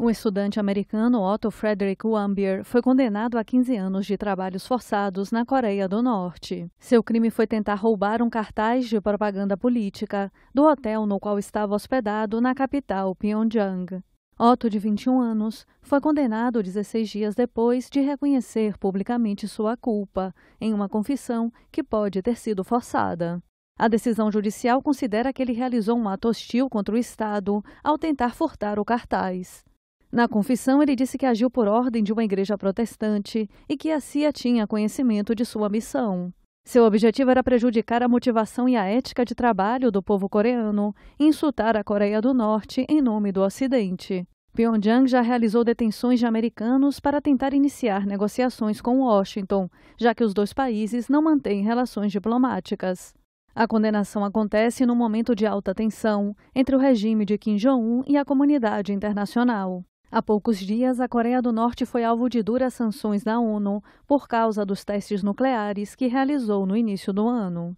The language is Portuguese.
Um estudante americano, Otto Frederick Wambier, foi condenado a 15 anos de trabalhos forçados na Coreia do Norte. Seu crime foi tentar roubar um cartaz de propaganda política do hotel no qual estava hospedado na capital, Pyongyang. Otto, de 21 anos, foi condenado 16 dias depois de reconhecer publicamente sua culpa, em uma confissão que pode ter sido forçada. A decisão judicial considera que ele realizou um ato hostil contra o Estado ao tentar furtar o cartaz. Na confissão, ele disse que agiu por ordem de uma igreja protestante e que a CIA tinha conhecimento de sua missão. Seu objetivo era prejudicar a motivação e a ética de trabalho do povo coreano, e insultar a Coreia do Norte em nome do Ocidente. Pyongyang já realizou detenções de americanos para tentar iniciar negociações com Washington, já que os dois países não mantêm relações diplomáticas. A condenação acontece num momento de alta tensão entre o regime de Kim Jong-un e a comunidade internacional. Há poucos dias, a Coreia do Norte foi alvo de duras sanções da ONU por causa dos testes nucleares que realizou no início do ano.